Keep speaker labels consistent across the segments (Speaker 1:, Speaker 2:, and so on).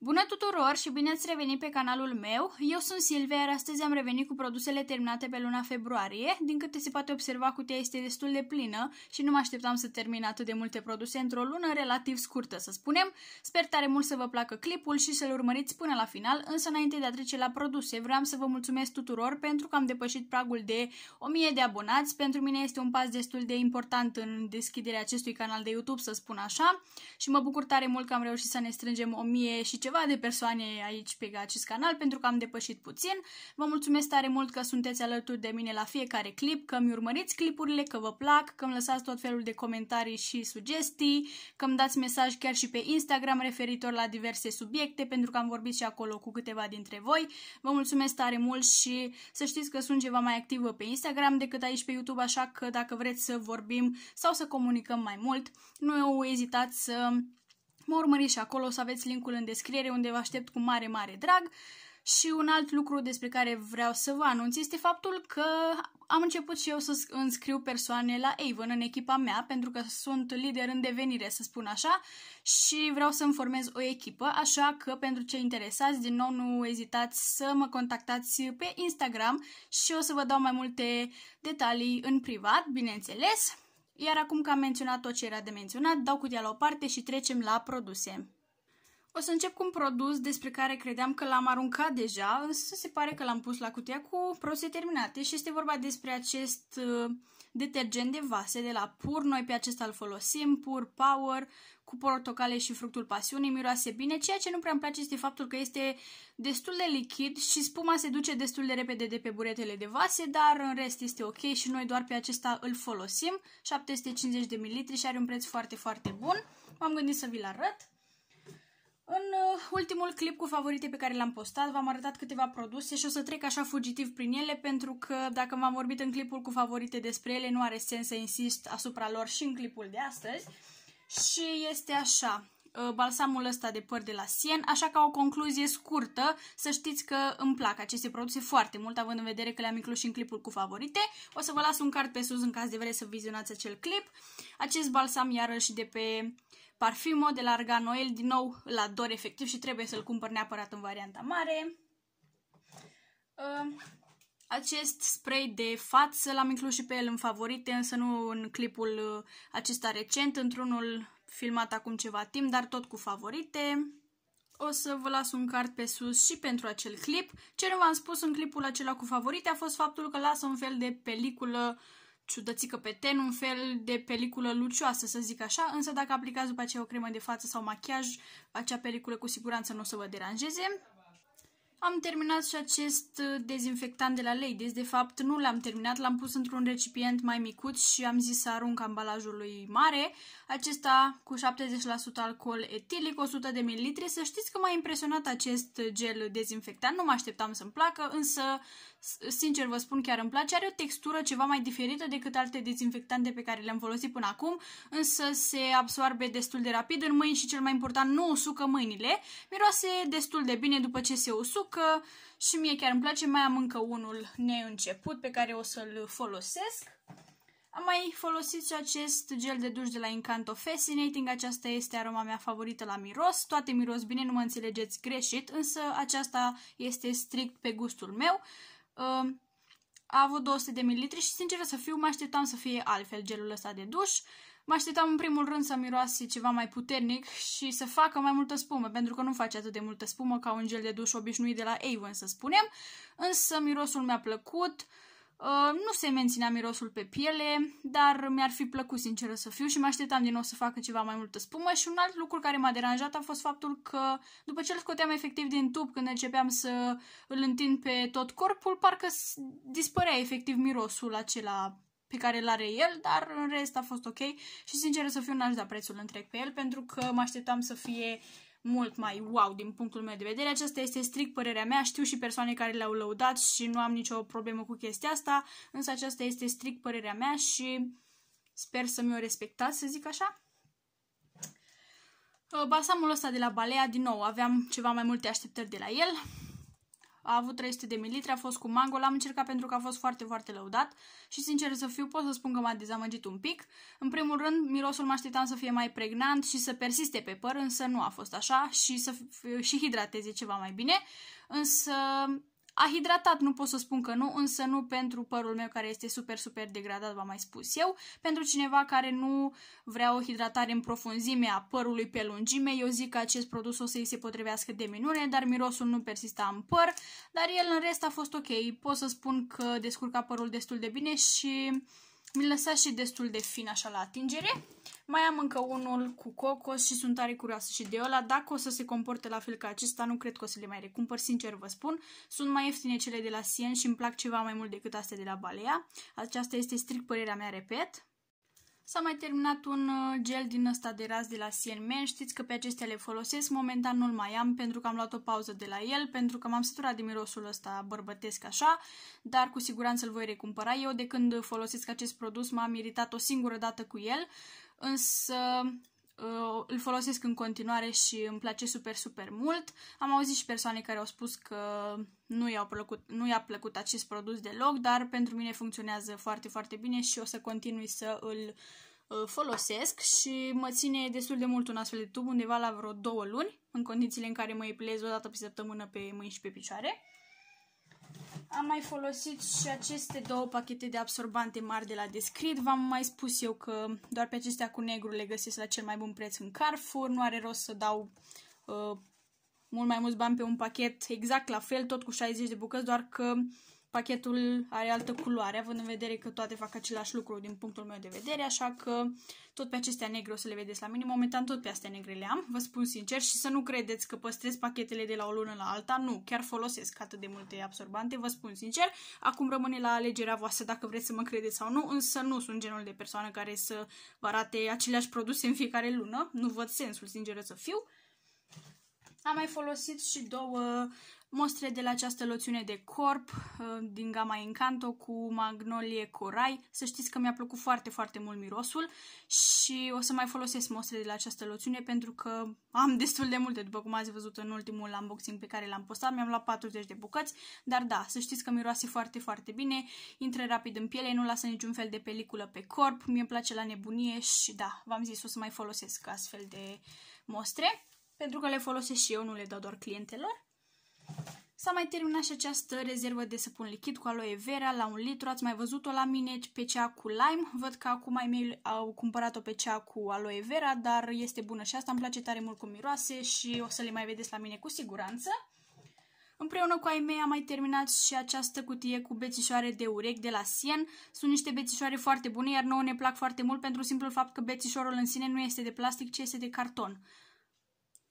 Speaker 1: Bună tuturor și bine ați revenit pe canalul meu! Eu sunt Silvia, iar astăzi am revenit cu produsele terminate pe luna februarie. Din câte se poate observa, cutia este destul de plină și nu mă așteptam să termin atât de multe produse într-o lună relativ scurtă, să spunem. Sper tare mult să vă placă clipul și să-l urmăriți până la final, însă înainte de a trece la produse, vreau să vă mulțumesc tuturor pentru că am depășit pragul de 1000 de abonați. Pentru mine este un pas destul de important în deschiderea acestui canal de YouTube, să spun așa, și mă bucur tare mult că am reușit să ne strângem 1000 și ceva de persoane aici pe acest canal pentru că am depășit puțin. Vă mulțumesc tare mult că sunteți alături de mine la fiecare clip, că mi urmăriți clipurile, că vă plac, că îmi lăsați tot felul de comentarii și sugestii, că îmi dați mesaj chiar și pe Instagram referitor la diverse subiecte pentru că am vorbit și acolo cu câteva dintre voi. Vă mulțumesc tare mult și să știți că sunt ceva mai activă pe Instagram decât aici pe YouTube, așa că dacă vreți să vorbim sau să comunicăm mai mult, nu ezitați să Mă urmăriți și acolo, o să aveți linkul în descriere unde vă aștept cu mare, mare drag. Și un alt lucru despre care vreau să vă anunț este faptul că am început și eu să înscriu persoane la Avon în echipa mea, pentru că sunt lider în devenire, să spun așa, și vreau să-mi formez o echipă, așa că pentru cei interesați, din nou nu ezitați să mă contactați pe Instagram și o să vă dau mai multe detalii în privat, bineînțeles. Iar acum că am menționat tot ce era de menționat, dau cutia la o parte și trecem la produse. O să încep cu un produs despre care credeam că l-am aruncat deja, însă se pare că l-am pus la cutia cu produse terminate și este vorba despre acest uh, detergent de vase de la Pur. Noi pe acesta îl folosim, Pur Power, cu portocale și fructul pasiunii, miroase bine. Ceea ce nu prea îmi place este faptul că este destul de lichid și spuma se duce destul de repede de pe buretele de vase, dar în rest este ok și noi doar pe acesta îl folosim. 750 de ml și are un preț foarte, foarte bun. M-am gândit să vi-l arăt. În uh, ultimul clip cu favorite pe care l-am postat, v-am arătat câteva produse și o să trec așa fugitiv prin ele pentru că dacă m-am vorbit în clipul cu favorite despre ele, nu are sens să insist asupra lor și în clipul de astăzi. Și este așa, uh, balsamul ăsta de păr de la Sien, așa ca o concluzie scurtă, să știți că îmi plac aceste produse foarte mult, având în vedere că le-am inclus și în clipul cu favorite. O să vă las un card pe sus în caz de vreți să vizionați acel clip. Acest balsam iarăși de pe Parfumo de la Arga Noel, din nou la dor efectiv și trebuie să-l cumpăr neapărat în varianta mare. Ă, acest spray de față l-am inclus și pe el în favorite, însă nu în clipul ă, acesta recent, într-unul filmat acum ceva timp, dar tot cu favorite. O să vă las un card pe sus și pentru acel clip. Ce nu v-am spus în clipul acela cu favorite a fost faptul că lasă un fel de peliculă uh, ciudățică pe ten, un fel de peliculă lucioasă, să zic așa, însă dacă aplicați după aceea o cremă de față sau machiaj, acea peliculă cu siguranță nu o să vă deranjeze. Am terminat și acest uh, dezinfectant de la Ladies. De fapt, nu l-am terminat, l-am pus într-un recipient mai micuț și am zis să arunc ambalajului mare. Acesta cu 70% alcool etilic, 100 de ml. Să știți că m-a impresionat acest gel dezinfectant, nu mă așteptam să-mi placă, însă, sincer vă spun, chiar îmi place. Are o textură ceva mai diferită decât alte dezinfectante pe care le-am folosit până acum, însă se absorbe destul de rapid în mâini și, cel mai important, nu usucă mâinile. Miroase destul de bine după ce se usucă joacă și mie chiar îmi place. Mai am încă unul neînceput pe care o să-l folosesc. Am mai folosit și acest gel de duș de la Incanto Fascinating, aceasta este aroma mea favorită la miros, toate miros bine, nu mă înțelegeți greșit, însă aceasta este strict pe gustul meu. Uh, a avut 200 de ml și sincer să fiu, mă așteptam să fie altfel gelul ăsta de duș. Mă așteptam în primul rând să miroase ceva mai puternic și să facă mai multă spumă, pentru că nu face atât de multă spumă ca un gel de duș obișnuit de la Avon, să spunem, însă mirosul mi-a plăcut, uh, nu se menținea mirosul pe piele, dar mi-ar fi plăcut sincer să fiu și mă așteptam din nou să facă ceva mai multă spumă și un alt lucru care m-a deranjat a fost faptul că după ce îl scoteam efectiv din tub când începeam să îl întind pe tot corpul, parcă dispărea efectiv mirosul acela pe care l-are el, dar în rest a fost ok și sincer să fiu n-aș da prețul întreg pe el pentru că mă așteptam să fie mult mai wow din punctul meu de vedere. Aceasta este strict părerea mea, știu și persoane care le-au lăudat și nu am nicio problemă cu chestia asta, însă aceasta este strict părerea mea și sper să mi-o respectați, să zic așa. Ă, balsamul ăsta de la Balea, din nou, aveam ceva mai multe așteptări de la el a avut 300 de mililitri, a fost cu mango, l-am încercat pentru că a fost foarte, foarte lăudat și sincer să fiu, pot să spun că m-a dezamăgit un pic. În primul rând, mirosul mă așteptam să fie mai pregnant și să persiste pe păr, însă nu a fost așa și să și hidrateze ceva mai bine, însă a hidratat, nu pot să spun că nu, însă nu pentru părul meu care este super, super degradat, v-am mai spus eu. Pentru cineva care nu vrea o hidratare în profunzime a părului pe lungime, eu zic că acest produs o să-i se potrivească de minune, dar mirosul nu persista în păr, dar el în rest a fost ok. Pot să spun că descurca părul destul de bine și mi-l și destul de fin așa la atingere. Mai am încă unul cu cocos și sunt tare curioasă și de ăla. Dacă o să se comporte la fel ca acesta, nu cred că o să le mai recumpăr, sincer vă spun. Sunt mai ieftine cele de la Sien și îmi plac ceva mai mult decât astea de la Balea. Aceasta este strict părerea mea, repet. S-a mai terminat un uh, gel din ăsta de ras de la CNMN, știți că pe acestea le folosesc, momentan nu-l mai am pentru că am luat o pauză de la el, pentru că m-am săturat de mirosul ăsta bărbătesc așa, dar cu siguranță îl voi recumpăra. Eu de când folosesc acest produs m-am iritat o singură dată cu el, însă uh, îl folosesc în continuare și îmi place super, super mult. Am auzit și persoane care au spus că nu, i a plăcut, nu i-a plăcut acest produs deloc, dar pentru mine funcționează foarte, foarte bine și o să continui să îl uh, folosesc și mă ține destul de mult un astfel de tub, undeva la vreo două luni, în condițiile în care mă epilez o dată pe săptămână pe mâini și pe picioare. Am mai folosit și aceste două pachete de absorbante mari de la Descrit. V-am mai spus eu că doar pe acestea cu negru le găsesc la cel mai bun preț în Carrefour. Nu are rost să dau uh, mult mai mulți bani pe un pachet exact la fel, tot cu 60 de bucăți, doar că pachetul are altă culoare, având în vedere că toate fac același lucru din punctul meu de vedere, așa că tot pe acestea negre o să le vedeți la mine. Momentan tot pe astea negre le am, vă spun sincer, și să nu credeți că păstrez pachetele de la o lună la alta, nu, chiar folosesc atât de multe absorbante, vă spun sincer. Acum rămâne la alegerea voastră dacă vreți să mă credeți sau nu, însă nu sunt genul de persoană care să vă arate aceleași produse în fiecare lună, nu văd sensul, sinceră să fiu. Am mai folosit și două mostre de la această loțiune de corp uh, din gama Encanto cu magnolie corai. Să știți că mi-a plăcut foarte, foarte mult mirosul și o să mai folosesc mostre de la această loțiune pentru că am destul de multe, după cum ați văzut în ultimul unboxing pe care l-am postat, mi-am luat 40 de bucăți, dar da, să știți că miroase foarte, foarte bine, intră rapid în piele, nu lasă niciun fel de peliculă pe corp, mi-e place la nebunie și da, v-am zis, o să mai folosesc astfel de mostre, pentru că le folosesc și eu, nu le dau doar clientelor. S-a mai terminat și această rezervă de săpun lichid cu aloe vera la un litru. Ați mai văzut-o la mine pe cea cu lime. Văd că acum mai mei au cumpărat-o pe cea cu aloe vera, dar este bună și asta. Îmi place tare mult cum miroase și o să le mai vedeți la mine cu siguranță. Împreună cu ai mei am mai terminat și această cutie cu bețișoare de urechi de la Sien. Sunt niște bețișoare foarte bune, iar nouă ne plac foarte mult pentru simplul fapt că bețișorul în sine nu este de plastic, ci este de carton.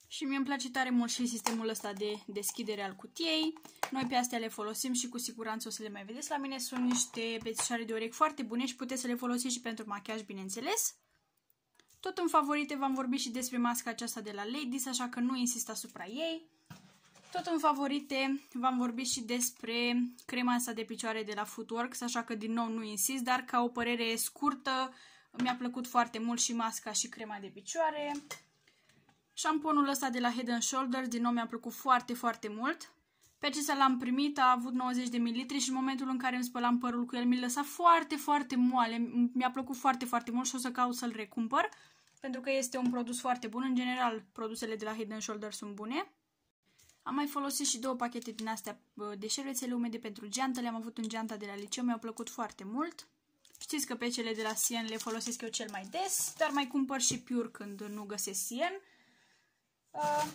Speaker 1: Și mie îmi place tare mult și sistemul ăsta de deschidere al cutiei. Noi pe astea le folosim și cu siguranță o să le mai vedeți la mine. Sunt niște pețișoare de urechi foarte bune și puteți să le folosiți și pentru machiaj, bineînțeles. Tot în favorite v-am vorbit și despre masca aceasta de la Ladies, așa că nu insist asupra ei. Tot în favorite v-am vorbit și despre crema asta de picioare de la Footworks, așa că din nou nu insist, dar ca o părere scurtă mi-a plăcut foarte mult și masca și crema de picioare. Șamponul ăsta de la Head and Shoulders, din nou mi-a plăcut foarte, foarte mult. Pe acesta l-am primit, a avut 90 de mililitri și în momentul în care îmi spălam părul cu el mi-l lăsa foarte, foarte moale. Mi-a plăcut foarte, foarte mult și o să caut să-l recumpăr, pentru că este un produs foarte bun. În general, produsele de la Head and Shoulders sunt bune. Am mai folosit și două pachete din astea de șervețele umede pentru geantă. Le-am avut în geanta de la liceu, mi-au plăcut foarte mult. Știți că pe cele de la Sien le folosesc eu cel mai des, dar mai cumpăr și Pure când nu găsesc Sien. Uh,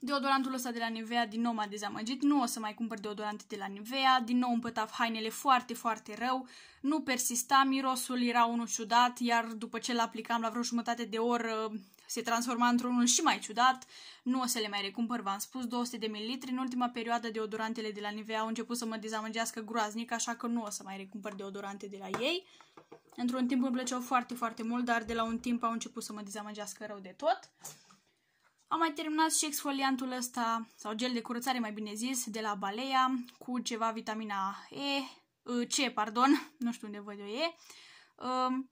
Speaker 1: deodorantul ăsta de la Nivea din nou m-a dezamăgit, nu o să mai cumpăr deodorante de la Nivea, din nou împătaf hainele foarte, foarte rău, nu persista, mirosul era unul ciudat, iar după ce l-aplicam la vreo jumătate de oră uh, se transforma într-unul și mai ciudat, nu o să le mai recumpăr, v-am spus, 200 de mililitri, în ultima perioadă deodorantele de la Nivea au început să mă dezamăgească groaznic, așa că nu o să mai recumpăr deodorante de la ei. Într-un timp îmi plăceau foarte, foarte mult, dar de la un timp au început să mă dezamăgească rău de tot. Am mai terminat și exfoliantul ăsta, sau gel de curățare mai bine zis, de la Balea, cu ceva vitamina E, C, pardon, nu știu unde văd eu E. Um,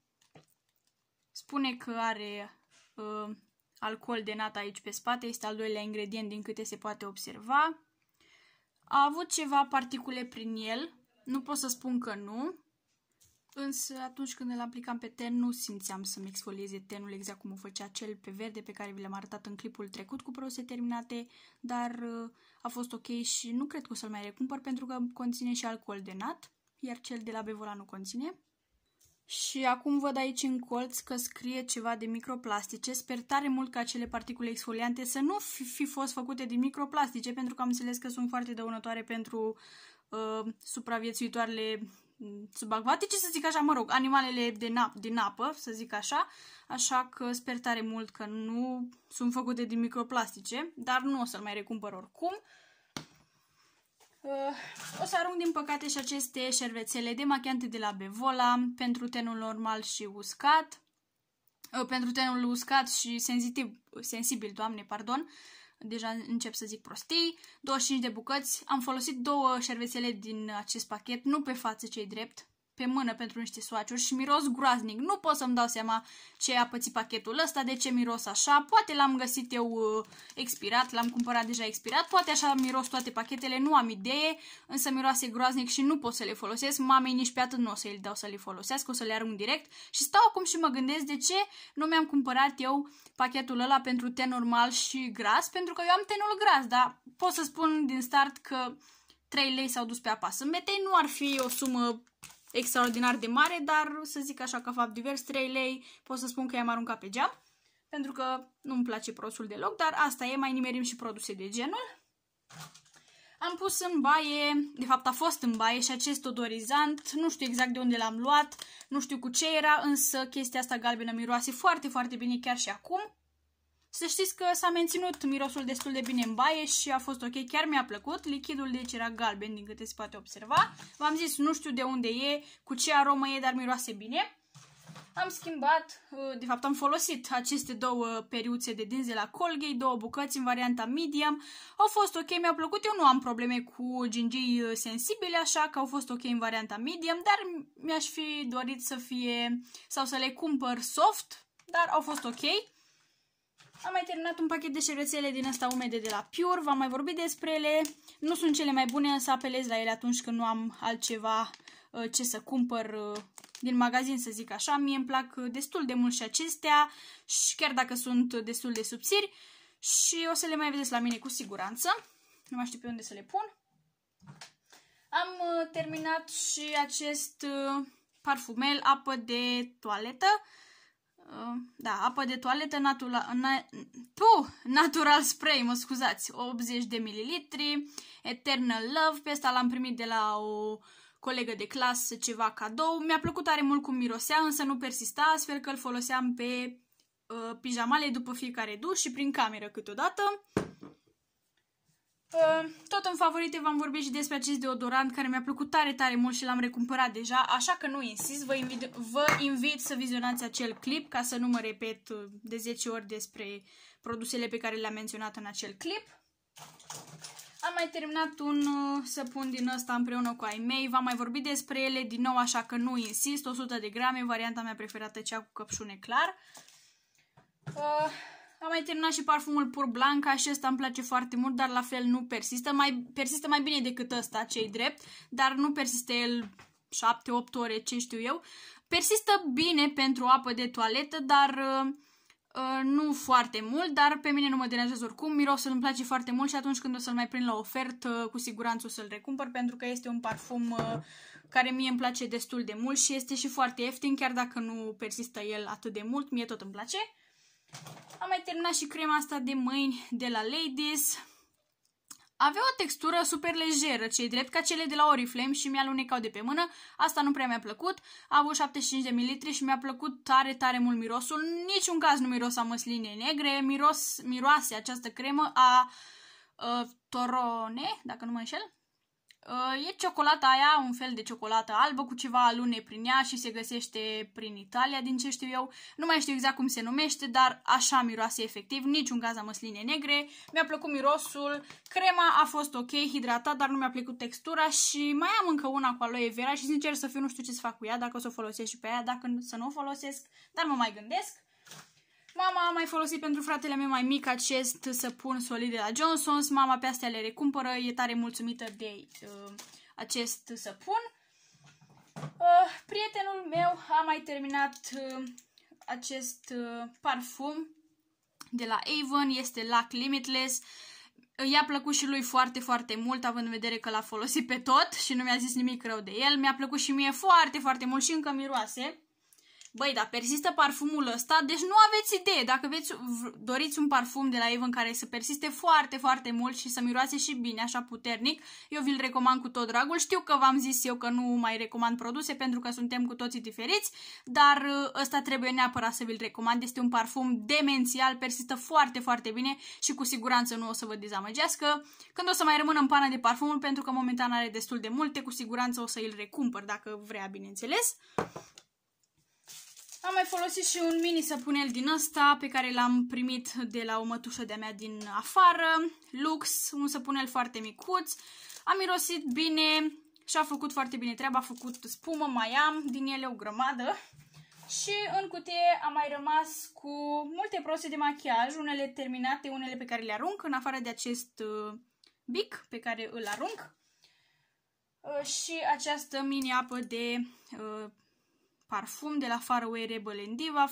Speaker 1: spune că are um, alcool de nat aici pe spate, este al doilea ingredient din câte se poate observa. A avut ceva particule prin el, nu pot să spun că nu, Însă atunci când îl aplicam pe ten nu simțeam să-mi exfolieze tenul exact cum o făcea cel pe verde pe care vi l-am arătat în clipul trecut cu produse terminate, dar uh, a fost ok și nu cred că o să-l mai recumpăr pentru că conține și alcool de nat, iar cel de la Bevola nu conține. Și acum văd aici în colț că scrie ceva de microplastice. Sper tare mult ca acele particule exfoliante să nu fi, fi fost făcute din microplastice, pentru că am înțeles că sunt foarte dăunătoare pentru uh, supraviețuitoarele subacvatice, să zic așa, mă rog, animalele din, ap- din apă, să zic așa, așa că sper tare mult că nu sunt făcute din microplastice, dar nu o să-l mai recumpăr oricum. Uh, o să arunc din păcate și aceste șervețele de machiante de la Bevola pentru tenul normal și uscat, uh, pentru tenul uscat și sensitiv, sensibil, doamne, pardon, deja încep să zic prostii, 25 de bucăți, am folosit două șervețele din acest pachet, nu pe față cei drept, pe mână pentru niște soaciuri și miros groaznic. Nu pot să-mi dau seama ce a pățit pachetul ăsta, de ce miros așa. Poate l-am găsit eu uh, expirat, l-am cumpărat deja expirat, poate așa miros toate pachetele, nu am idee, însă miroase groaznic și nu pot să le folosesc. Mamei nici pe atât nu o să le dau să le folosesc, o să le arunc direct și stau acum și mă gândesc de ce nu mi-am cumpărat eu pachetul ăla pentru ten normal și gras, pentru că eu am tenul gras, dar pot să spun din start că 3 lei s-au dus pe apa sâmbetei, nu ar fi o sumă extraordinar de mare, dar să zic așa că fapt divers, 3 lei pot să spun că i-am aruncat pe geam, pentru că nu-mi place produsul deloc, dar asta e, mai nimerim și produse de genul. Am pus în baie, de fapt a fost în baie și acest odorizant, nu știu exact de unde l-am luat, nu știu cu ce era, însă chestia asta galbenă miroase foarte, foarte bine chiar și acum. Să știți că s-a menținut mirosul destul de bine în baie și a fost ok, chiar mi-a plăcut. Lichidul deci era galben din câte se poate observa. V-am zis, nu știu de unde e, cu ce aromă e, dar miroase bine. Am schimbat, uh, de fapt am folosit aceste două periuțe de dinze la Colgate, două bucăți în varianta medium. Au fost ok, mi-a plăcut, eu nu am probleme cu gingii uh, sensibile, așa că au fost ok în varianta medium, dar mi-aș fi dorit să fie sau să le cumpăr soft, dar au fost ok. Am mai terminat un pachet de șervețele din asta umede de la Pure, v-am mai vorbit despre ele. Nu sunt cele mai bune, însă apelez la ele atunci când nu am altceva uh, ce să cumpăr uh, din magazin, să zic așa. Mie îmi plac uh, destul de mult și acestea, și chiar dacă sunt destul de subțiri. Și o să le mai vedeți la mine cu siguranță. Nu mai știu pe unde să le pun. Am terminat și acest parfumel, apă de toaletă. Uh, da, apă de toaletă natura, na, puh, natural spray, mă scuzați, 80 de mililitri, Eternal Love, pe asta l-am primit de la o colegă de clasă ceva cadou. Mi-a plăcut tare mult cum mirosea, însă nu persista, astfel că îl foloseam pe uh, pijamale după fiecare duș și prin cameră câteodată. Ehm, tot în favorite v-am vorbit și despre acest deodorant care mi-a plăcut tare, tare mult și l-am recumpărat deja, așa că nu insist, vă invit, vă invit să vizionați acel clip ca să nu mă repet uh, de 10 ori despre produsele pe care le-am menționat în acel clip. Am mai terminat un uh, săpun din ăsta împreună cu ai mei, v-am mai vorbit despre ele din nou, așa că nu insist, 100 de grame, varianta mea preferată, cea cu căpșune clar. Uh, am mai terminat și parfumul Pur Blanca și ăsta îmi place foarte mult, dar la fel nu persistă. Mai, persistă mai bine decât ăsta, cei drept, dar nu persistă el 7-8 ore, ce știu eu. Persistă bine pentru apă de toaletă, dar uh, uh, nu foarte mult, dar pe mine nu mă deranjează oricum. Mirosul îmi place foarte mult și atunci când o să-l mai prind la ofertă, cu siguranță o să-l recumpăr pentru că este un parfum uh, care mie îmi place destul de mult și este și foarte ieftin, chiar dacă nu persistă el atât de mult, mie tot îmi place. Am mai terminat și crema asta de mâini de la Ladies. Avea o textură super lejeră, cei drept ca cele de la Oriflame și mi-a lunecau de pe mână. Asta nu prea mi-a plăcut. A avut 75 de ml și mi-a plăcut tare, tare mult mirosul. Niciun caz nu miros a măsline negre. Miros, miroase această cremă a uh, torone, dacă nu mă înșel. Uh, e ciocolata aia, un fel de ciocolată albă cu ceva alune prin ea și se găsește prin Italia, din ce știu eu. Nu mai știu exact cum se numește, dar așa miroase efectiv, niciun gaz a măsline negre. Mi-a plăcut mirosul, crema a fost ok, hidratată, dar nu mi-a plăcut textura și mai am încă una cu aloe vera și sincer să fiu nu știu ce să fac cu ea, dacă o să o folosesc și pe ea, dacă să nu o folosesc, dar mă mai gândesc. Mama a mai folosit pentru fratele meu mai mic acest săpun solid de la Johnson's. Mama pe astea le recumpără, e tare mulțumită de uh, acest săpun. Uh, prietenul meu a mai terminat uh, acest uh, parfum de la Avon, este Lac Limitless. I-a plăcut și lui foarte, foarte mult, având în vedere că l-a folosit pe tot și nu mi-a zis nimic rău de el. Mi-a plăcut și mie foarte, foarte mult și încă miroase. Băi, dar persistă parfumul ăsta, deci nu aveți idee. Dacă veți, doriți un parfum de la Avon care să persiste foarte, foarte mult și să miroase și bine, așa puternic, eu vi-l recomand cu tot dragul. Știu că v-am zis eu că nu mai recomand produse pentru că suntem cu toții diferiți, dar ă, ăsta trebuie neapărat să vi-l recomand. Este un parfum demențial, persistă foarte, foarte bine și cu siguranță nu o să vă dezamăgească. Când o să mai rămână în pană de parfumul, pentru că momentan are destul de multe, cu siguranță o să îl recumpăr dacă vrea, bineînțeles. Am mai folosit și un mini săpunel din ăsta pe care l-am primit de la o mătușă de-a mea din afară. Lux, un săpunel foarte micuț. Am mirosit bine și a făcut foarte bine treaba, a făcut spumă, mai am din ele o grămadă. Și în cutie am mai rămas cu multe proste de machiaj, unele terminate, unele pe care le arunc, în afară de acest uh, bic pe care îl arunc. Uh, și această mini apă de uh, parfum de la Faraway Rebel Diva,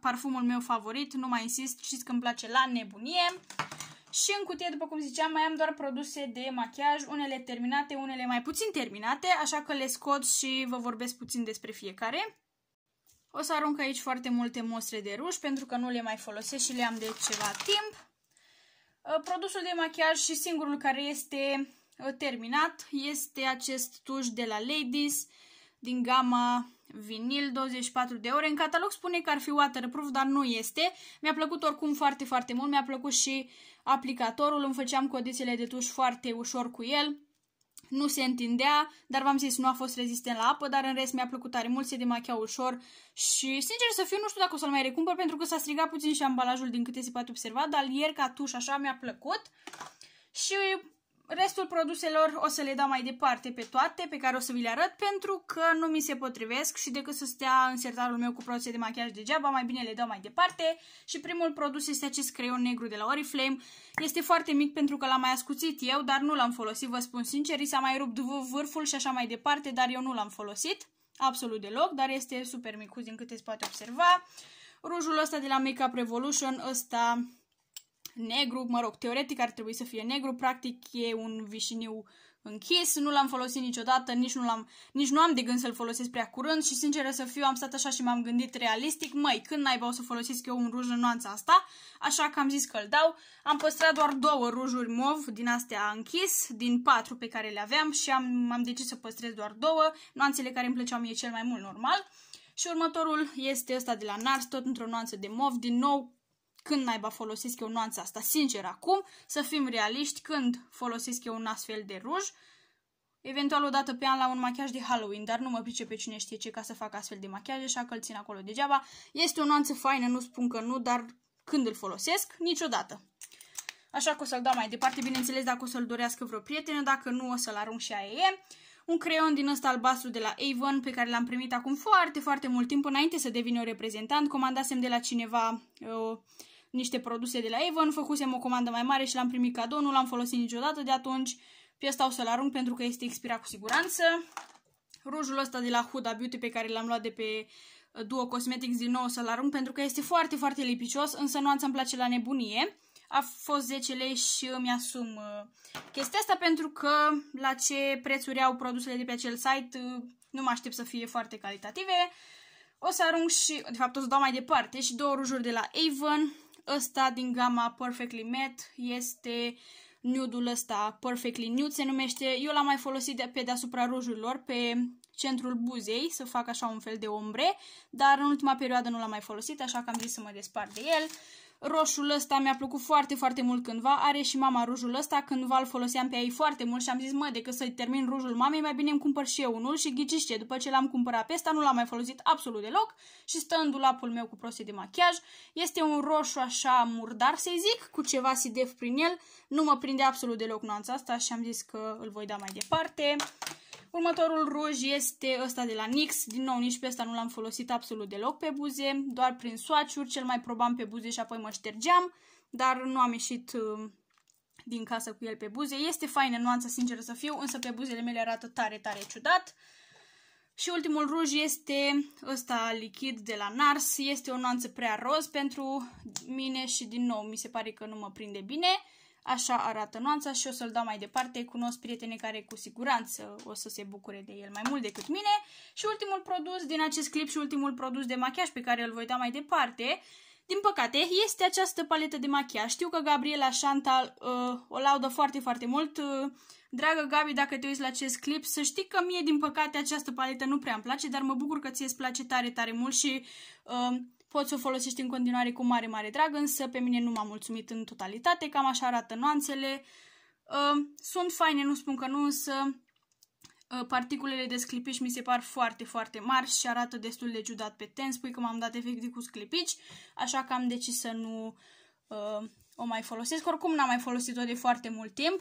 Speaker 1: parfumul meu favorit, nu mai insist, știți că îmi place la nebunie. Și în cutie, după cum ziceam, mai am doar produse de machiaj, unele terminate, unele mai puțin terminate, așa că le scot și vă vorbesc puțin despre fiecare. O să arunc aici foarte multe mostre de ruj pentru că nu le mai folosesc și le am de ceva timp. Uh, produsul de machiaj și singurul care este uh, terminat este acest tuș de la Ladies din gama vinil 24 de ore. În catalog spune că ar fi waterproof, dar nu este. Mi-a plăcut oricum foarte, foarte mult. Mi-a plăcut și aplicatorul. Îmi făceam condițiile de tuș foarte ușor cu el. Nu se întindea, dar v-am zis, nu a fost rezistent la apă, dar în rest mi-a plăcut tare mult, se demachea ușor și, sincer să fiu, nu știu dacă o să-l mai recumpăr, pentru că s-a strigat puțin și ambalajul din câte se poate observa, dar ieri ca tuș așa mi-a plăcut și Restul produselor o să le dau mai departe pe toate pe care o să vi le arăt pentru că nu mi se potrivesc și decât să stea în sertarul meu cu produse de machiaj degeaba, mai bine le dau mai departe și primul produs este acest creion negru de la Oriflame. Este foarte mic pentru că l-am mai ascuțit eu, dar nu l-am folosit, vă spun sincer, i s-a mai rupt vârful și așa mai departe, dar eu nu l-am folosit absolut deloc, dar este super micuț din câte se poate observa. Rujul ăsta de la Makeup Revolution, ăsta negru, mă rog, teoretic ar trebui să fie negru, practic e un vișiniu închis, nu l-am folosit niciodată, nici nu, l-am, nici nu am de gând să-l folosesc prea curând și sinceră să fiu, am stat așa și m-am gândit realistic, măi, când naiba o să folosesc eu un ruj în nuanța asta, așa că am zis că îl dau. Am păstrat doar două rujuri mov din astea închis, din patru pe care le aveam și am, am decis să păstrez doar două, nuanțele care îmi plăceau mie cel mai mult normal. Și următorul este ăsta de la Nars, tot într-o nuanță de mov, din nou când naiba folosesc eu nuanța asta. Sincer, acum, să fim realiști, când folosesc eu un astfel de ruj, eventual o dată pe an la un machiaj de Halloween, dar nu mă pe cine știe ce ca să fac astfel de machiaj, așa că îl țin acolo degeaba. Este o nuanță faină, nu spun că nu, dar când îl folosesc, niciodată. Așa că o să-l dau mai departe, bineînțeles dacă o să-l dorească vreo prietenă, dacă nu o să-l arunc și aie. Un creion din ăsta albastru de la Avon, pe care l-am primit acum foarte, foarte mult timp, înainte să devin o reprezentant, comandasem de la cineva uh, niște produse de la Avon, făcusem o comandă mai mare și l-am primit cadou, nu l-am folosit niciodată de atunci. Pe asta o să-l arunc pentru că este expirat cu siguranță. Rujul ăsta de la Huda Beauty pe care l-am luat de pe uh, Duo Cosmetics din nou o să-l arunc pentru că este foarte, foarte lipicios, însă nuanța îmi place la nebunie. A fost 10 lei și îmi asum uh, chestia asta pentru că la ce prețuri au produsele de pe acel site uh, nu mă aștept să fie foarte calitative. O să arunc și, de fapt o să dau mai departe, și două rujuri de la Avon, ăsta din gama Perfectly Matte este nude-ul ăsta Perfectly Nude se numește. Eu l-am mai folosit de pe deasupra rujurilor, pe centrul buzei, să fac așa un fel de ombre, dar în ultima perioadă nu l-am mai folosit, așa că am zis să mă despart de el roșul ăsta mi-a plăcut foarte, foarte mult cândva, are și mama rujul ăsta, cândva îl foloseam pe ei foarte mult și am zis, mă, decât să-i termin rujul mamei, mai bine îmi cumpăr și eu unul și ghiciște, după ce l-am cumpărat pe ăsta, nu l-am mai folosit absolut deloc și stă în dulapul meu cu prostii de machiaj. Este un roșu așa murdar, să-i zic, cu ceva sidef prin el, nu mă prinde absolut deloc nuanța asta și am zis că îl voi da mai departe. Următorul ruj este ăsta de la NYX. Din nou, nici pe ăsta nu l-am folosit absolut deloc pe buze, doar prin swatch-uri, cel mai probam pe buze și apoi mă ștergeam, dar nu am ieșit uh, din casă cu el pe buze. Este faină nuanța, sinceră să fiu, însă pe buzele mele arată tare, tare ciudat. Și ultimul ruj este ăsta lichid de la NARS. Este o nuanță prea roz pentru mine și din nou mi se pare că nu mă prinde bine. Așa arată nuanța și o să-l dau mai departe. Cunosc prietene care cu siguranță o să se bucure de el mai mult decât mine. Și ultimul produs din acest clip și ultimul produs de machiaj pe care îl voi da mai departe din păcate, este această paletă de machiaj. Știu că Gabriela Chantal uh, o laudă foarte, foarte mult. Uh, dragă Gabi, dacă te uiți la acest clip, să știi că mie, din păcate, această paletă nu prea îmi place, dar mă bucur că ție îți place tare, tare mult și uh, Poți să o folosești în continuare cu mare, mare drag, însă pe mine nu m-a mulțumit în totalitate, cam așa arată nuanțele. Ă, sunt faine, nu spun că nu, însă ă, particulele de sclipici mi se par foarte, foarte mari și arată destul de ciudat pe ten. Spui că m-am dat efect cu sclipici, așa că am decis să nu ă, o mai folosesc. Oricum n-am mai folosit-o de foarte mult timp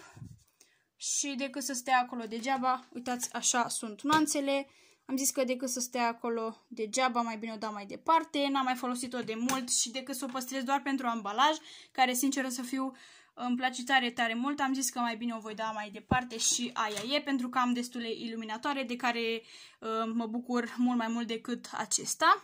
Speaker 1: și decât să stea acolo degeaba, uitați, așa sunt nuanțele. Am zis că decât să stea acolo degeaba, mai bine o dau mai departe. N-am mai folosit-o de mult și decât să o păstrez doar pentru ambalaj, care, sincer să fiu, îmi place tare, tare mult. Am zis că mai bine o voi da mai departe și aia e, pentru că am destule iluminatoare de care uh, mă bucur mult mai mult decât acesta.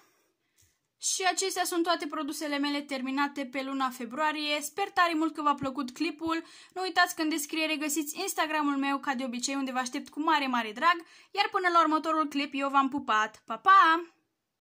Speaker 1: Și acestea sunt toate produsele mele terminate pe luna februarie. Sper tare mult că v-a plăcut clipul. Nu uitați că în descriere găsiți Instagramul meu ca de obicei unde vă aștept cu mare, mare drag. Iar până la următorul clip eu v-am pupat. Pa, pa!